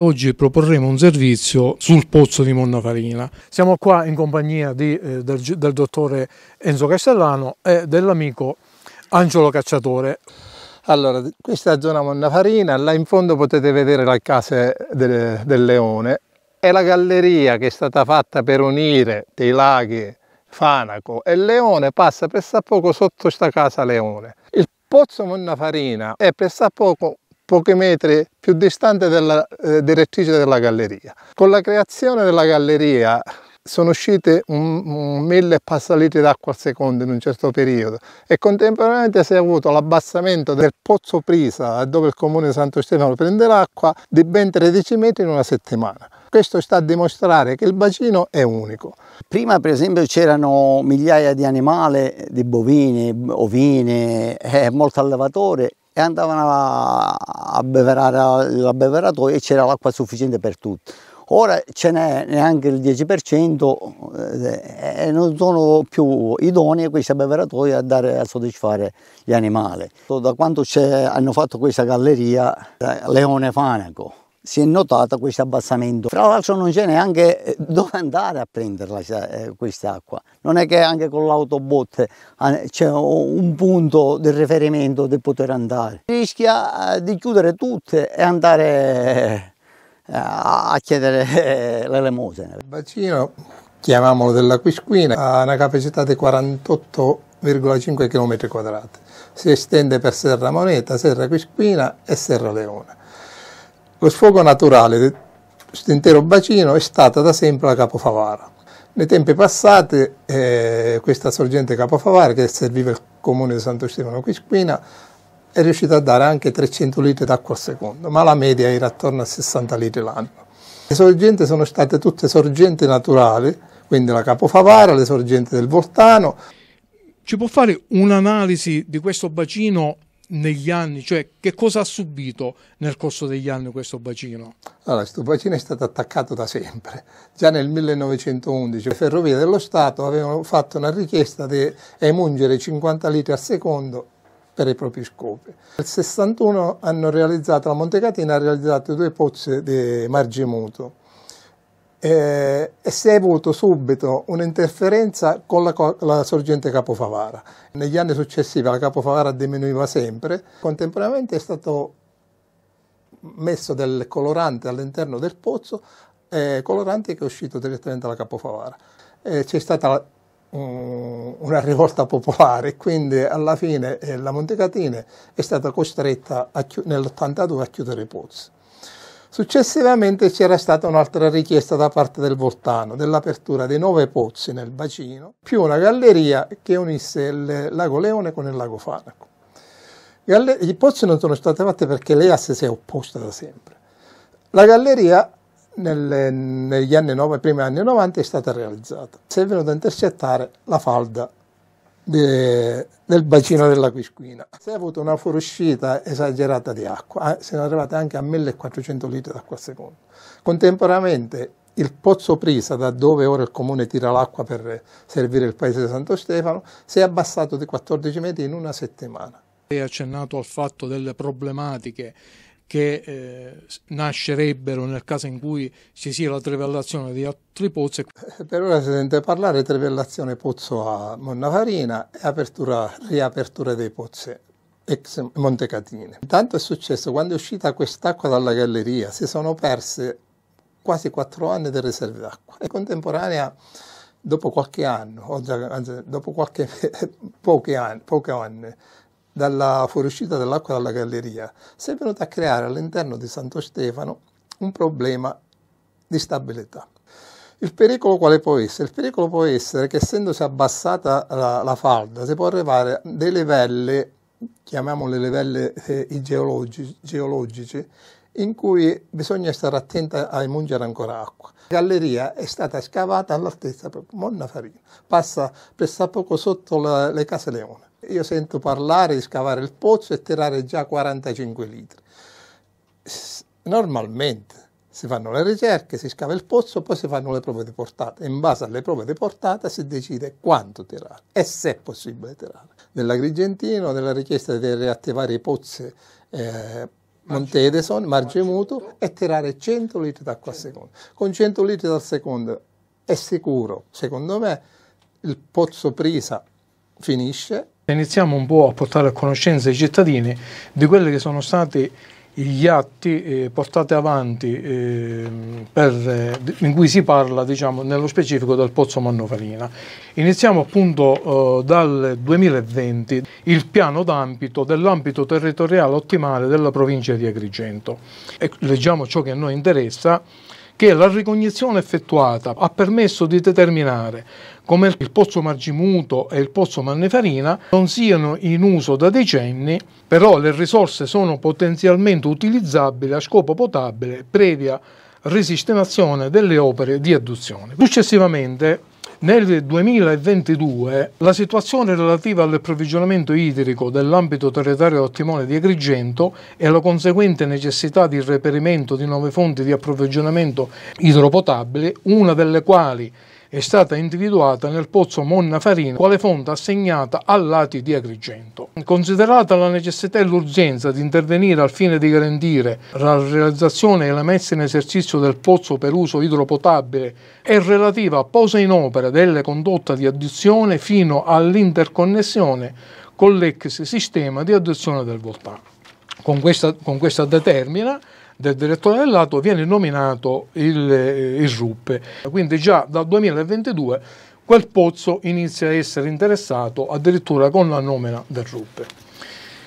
Oggi proporremo un servizio sul pozzo di Monnafarina. Siamo qua in compagnia di, eh, del, del, dottore Enzo Castellano e dell'amico Angelo Cacciatore. Allora, questa è la zona Monnafarina, là in fondo potete vedere la casa del, del leone e la galleria che è stata fatta per unire dei laghi Fanaco e Leone passa pressappoco sotto questa casa Leone. Il pozzo Monnafarina è pressappoco pochi metri più distante dalla eh, direttrice della galleria. Con la creazione della galleria sono uscite un, un mille passaliti d'acqua al secondo in un certo periodo e contemporaneamente si è avuto l'abbassamento del pozzo Prisa dove il comune di Santo Stefano prende l'acqua di ben 13 metri in una settimana. Questo sta a dimostrare che il bacino è unico. Prima per esempio c'erano migliaia di animali, di bovini, ovine, eh, molto allevatore e andavano a, a beverare l'abbeveratoio e c'era l'acqua sufficiente per tutti. Ora ce n'è neanche il 10% eh, e non sono più idonei questi abbeveratoie a dare a soddisfare gli animali. Da quando hanno fatto questa galleria eh, Leone Fanaco si è notato questo abbassamento. Tra l'altro non c'è neanche eh, dove andare a prenderla cioè, eh, questa acqua. non è che anche con l'autobot ah, c'è un punto di riferimento di poter andare. Rischia eh, di chiudere tutte e andare a chiedere l'elemosina. Il bacino, chiamiamolo della Quisquina, ha una capacità di 48,5 km 2 si estende per Serra Moneta, Serra Quisquina e Serra Leone lo sfogo naturale di questo intero bacino è stata da sempre la capofavara. Nei tempi passati eh, questa sorgente capofavara che serviva il comune di Santo Stefano Quisquina è riuscita a dare anche 300 litri d'acqua al secondo, ma la media era attorno a 60 litri l'anno. Le sorgenti sono state tutte sorgenti naturali, quindi la capofavara, le sorgenti del Voltano. Ci può fare un'analisi di questo bacino negli anni, cioè che cosa ha subito nel corso degli anni questo bacino? Allora, questo bacino è stato attaccato da sempre. Già nel 1911 le Ferrovie dello Stato avevano fatto una richiesta di emungere 50 litri al secondo per i propri scopi. Nel 61 hanno realizzato, la Montecatina ha realizzato due pozze di margimuto eh, e si è avuto subito un'interferenza con la, la, sorgente Capofavara. Negli anni successivi la Capofavara diminuiva sempre, contemporaneamente è stato messo del colorante all'interno del pozzo, eh, colorante che è uscito direttamente dalla Capofavara. Eh, c'è stata mm, una rivolta popolare, quindi alla fine eh, la Montecatine è stata costretta nell'82 a chiudere i pozzi. Successivamente c'era stata un'altra richiesta da parte del Voltano dell'apertura di nove pozzi nel bacino, più una galleria che unisse il lago Leone con il lago Fanaco. I pozzi non sono stati fatti perché l'EAS si è opposta da sempre. La galleria nel, negli anni 9, primi anni 90 è stata realizzata. Si è venuta a intercettare la falda de, del bacino della Quisquina. Si è avuto una fuoriuscita esagerata di acqua, ah, siamo arrivati anche a 1400 litri d'acqua al secondo. Contemporaneamente il pozzo Prisa, da dove ora il comune tira l'acqua per servire il paese di Santo Stefano, si è abbassato di 14 metri in una settimana. Hai accennato al fatto delle problematiche che eh, nascerebbero nel caso in cui ci sia la trivellazione di altri pozzi. Eh, per ora si sente parlare trivellazione pozzo a Monnavarina e apertura, riapertura dei pozzi ex Montecatini. Intanto è successo quando è uscita quest'acqua dalla galleria, si sono perse quasi quattro anni di riserve d'acqua e contemporanea dopo qualche anno, o già, anzi, dopo qualche, pochi anni, pochi anni dalla fuoriuscita dell'acqua dalla galleria, si è venuto a creare all'interno di Santo Stefano un problema di stabilità. Il pericolo quale può essere? Il pericolo può essere che essendosi abbassata la, la falda si può arrivare a dei livelli, chiamiamoli livelli eh, geologici, geologici, in cui bisogna stare attenti a imungere ancora acqua. La galleria è stata scavata all'altezza proprio Farina, passa per poco sotto la, le case Leone io sento parlare di scavare il pozzo e tirare già 45 litri. Normalmente si fanno le ricerche, si scava il pozzo, poi si fanno le prove di portata. In base alle prove di portata si decide quanto tirare e se è possibile tirare. Nell'Agrigentino, nella richiesta di riattivare i pozzi eh, Montedeson, Margemuto e tirare 100 litri d'acqua al secondo. Con 100 litri al secondo è sicuro, secondo me, il pozzo Prisa finisce iniziamo un po' a portare a conoscenza i cittadini di quelli che sono stati gli atti eh, portati avanti eh, per, eh, in cui si parla diciamo, nello specifico del Pozzo Mannovarina. Iniziamo appunto eh, dal 2020 il piano d'ambito dell'ambito territoriale ottimale della provincia di Agrigento. E leggiamo ciò che a noi interessa che la ricognizione effettuata ha permesso di determinare come il pozzo Margimuto e il pozzo Mannefarina non siano in uso da decenni, però le risorse sono potenzialmente utilizzabili a scopo potabile previa risistemazione delle opere di adduzione. Successivamente nel 2022 la situazione relativa all'approvvigionamento idrico dell'ambito territoriale ottimale di Agrigento e la conseguente necessità di reperimento di nuove fonti di approvvigionamento idropotabile, una delle quali è stata individuata nel pozzo Monna Monnafarina quale fonte assegnata a lati di Agrigento. Considerata la necessità e l'urgenza di intervenire al fine di garantire la realizzazione e la messa in esercizio del pozzo per uso idropotabile e relativa posa in opera delle condotte di addizione fino all'interconnessione con l'ex sistema di addizione del voltaggio. Con questa, con questa determina del direttore dell'ATO viene nominato il, eh, il RUP. Quindi già dal 2022 quel pozzo inizia a essere interessato addirittura con la nomina del Ruppe.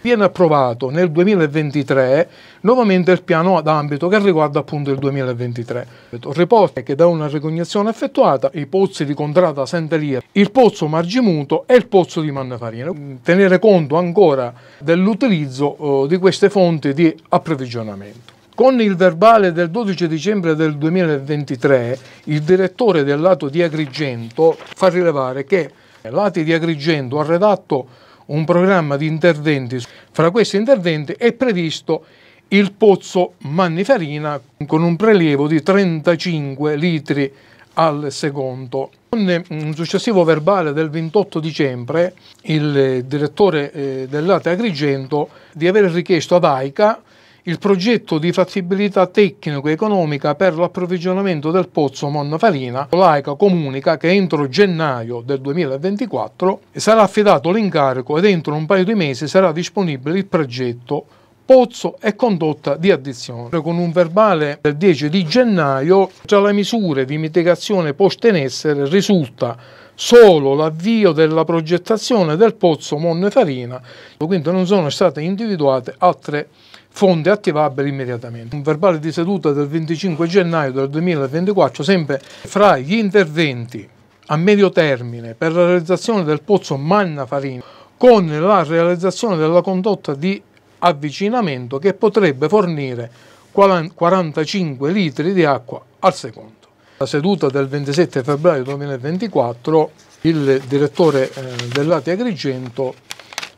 Viene approvato nel 2023 nuovamente il piano ad ambito che riguarda appunto il 2023. Riporta che da una ricognizione effettuata i pozzi di Contrada Sant'Elia, il pozzo Margimuto e il pozzo di Mannafarina. Tenere conto ancora dell'utilizzo oh, di queste fonti di approvvigionamento. Con il verbale del 12 dicembre del 2023, il direttore del lato di Agrigento fa rilevare che l'ATI di Agrigento ha redatto un programma di interventi. Fra questi interventi è previsto il pozzo Mannifarina con un prelievo di 35 litri al secondo. Con eh, un successivo verbale del 28 dicembre, il eh, direttore eh, dell'ATE Agrigento di aver richiesto ad AICA il progetto di fattibilità tecnico-economica per l'approvvigionamento del pozzo Monnafarina, l'AICA comunica che entro gennaio del 2024 sarà affidato l'incarico ed entro un paio di mesi sarà disponibile il progetto Pozzo e condotta di addizione. Con un verbale del 10 di gennaio, tra le misure di mitigazione poste in essere risulta solo l'avvio della progettazione del pozzo Monnefarina, quindi non sono state individuate altre misure fonte attivabile immediatamente. Un verbale di seduta del 25 gennaio del 2024, sempre fra gli interventi a medio termine per la realizzazione del pozzo Manna Farina con la realizzazione della condotta di avvicinamento che potrebbe fornire 45 litri di acqua al secondo. La seduta del 27 febbraio 2024 il direttore eh, dell'Ati Agrigento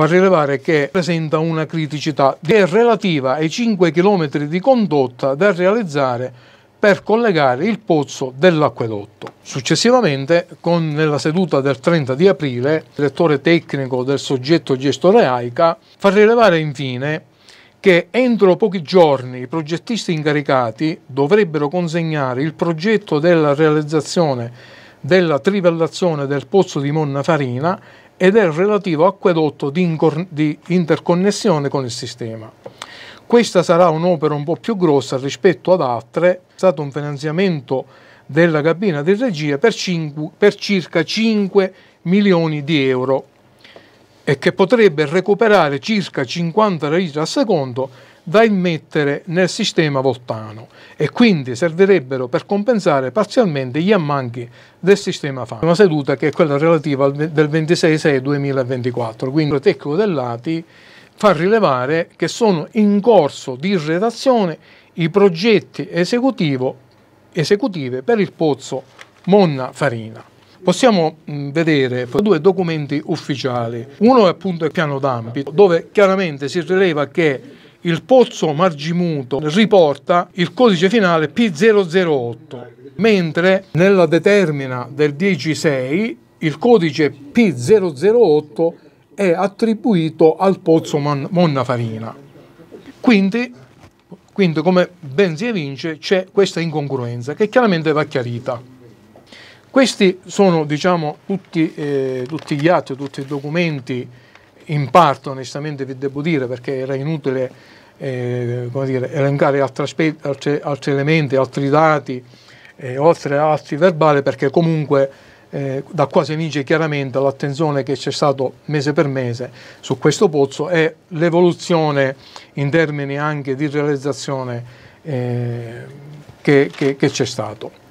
fa rilevare che presenta una criticità che è relativa ai 5 km di condotta da realizzare per collegare il pozzo dell'acquedotto. Successivamente, con, nella seduta del 30 di aprile, il direttore tecnico del soggetto gestore AICA fa rilevare infine che entro pochi giorni i progettisti incaricati dovrebbero consegnare il progetto della realizzazione della trivellazione del pozzo di Monna Farina ed è il relativo acquedotto di, di interconnessione con il sistema. Questa sarà un'opera un po' più grossa rispetto ad altre, è stato un finanziamento della cabina di regia per, 5, per circa 5 milioni di euro e che potrebbe recuperare circa 50 litri al secondo da immettere nel sistema voltano e quindi servirebbero per compensare parzialmente gli ammanchi del sistema FAN. Una seduta che è quella relativa al, del 26-6-2024, quindi il tecnico dell'ATI fa rilevare che sono in corso di redazione i progetti esecutivi per il pozzo Monna Farina. Possiamo vedere due documenti ufficiali. Uno è appunto il piano d'ambito, dove chiaramente si rileva che il pozzo margimuto riporta il codice finale P008, mentre nella determina del 10.6 il codice P008 è attribuito al pozzo Monnafarina. Quindi, quindi come ben si evince, c'è questa incongruenza che chiaramente va chiarita. Questi sono diciamo, tutti, eh, tutti gli atti, tutti i documenti in parte onestamente vi devo dire perché era inutile eh, dire, elencare altri, aspetti, altri, altri, elementi, altri dati, eh, oltre ad altri verbali perché comunque eh, da qua si vince chiaramente l'attenzione che c'è stata mese per mese su questo pozzo e l'evoluzione in termini anche di realizzazione eh, che c'è stato.